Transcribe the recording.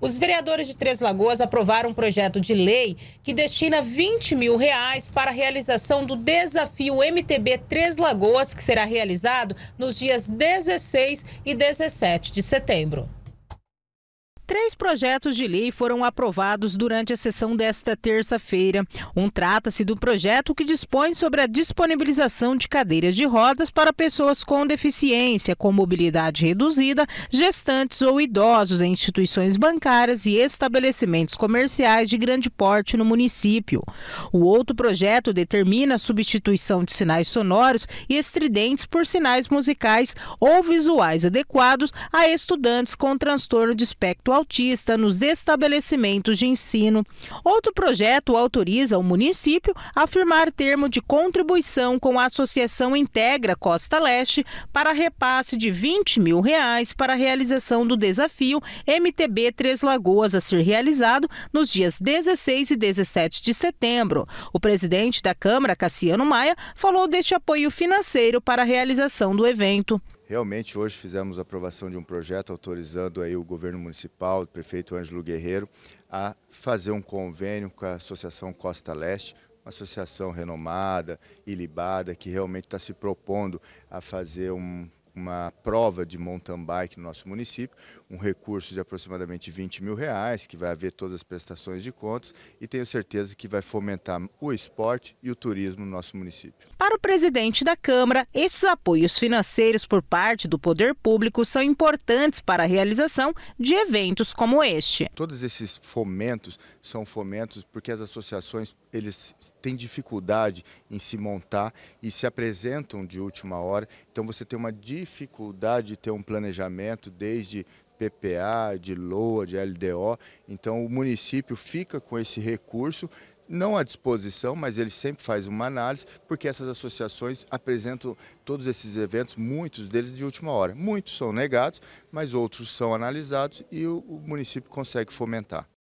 Os vereadores de Três Lagoas aprovaram um projeto de lei que destina 20 mil reais para a realização do desafio MTB Três Lagoas, que será realizado nos dias 16 e 17 de setembro. Três projetos de lei foram aprovados durante a sessão desta terça-feira. Um trata-se do projeto que dispõe sobre a disponibilização de cadeiras de rodas para pessoas com deficiência, com mobilidade reduzida, gestantes ou idosos em instituições bancárias e estabelecimentos comerciais de grande porte no município. O outro projeto determina a substituição de sinais sonoros e estridentes por sinais musicais ou visuais adequados a estudantes com transtorno de espectro autista nos estabelecimentos de ensino. Outro projeto autoriza o município a firmar termo de contribuição com a Associação Integra Costa Leste para repasse de 20 mil reais para a realização do desafio MTB Três Lagoas a ser realizado nos dias 16 e 17 de setembro. O presidente da Câmara, Cassiano Maia, falou deste apoio financeiro para a realização do evento. Realmente hoje fizemos a aprovação de um projeto autorizando aí o governo municipal, o prefeito Ângelo Guerreiro, a fazer um convênio com a Associação Costa Leste, uma associação renomada, ilibada, que realmente está se propondo a fazer um uma prova de mountain bike no nosso município, um recurso de aproximadamente 20 mil reais, que vai haver todas as prestações de contas e tenho certeza que vai fomentar o esporte e o turismo no nosso município. Para o presidente da Câmara, esses apoios financeiros por parte do poder público são importantes para a realização de eventos como este. Todos esses fomentos são fomentos porque as associações eles têm dificuldade em se montar e se apresentam de última hora, então você tem uma dificuldade dificuldade de ter um planejamento desde PPA, de LOA, de LDO. Então o município fica com esse recurso, não à disposição, mas ele sempre faz uma análise, porque essas associações apresentam todos esses eventos, muitos deles de última hora. Muitos são negados, mas outros são analisados e o município consegue fomentar.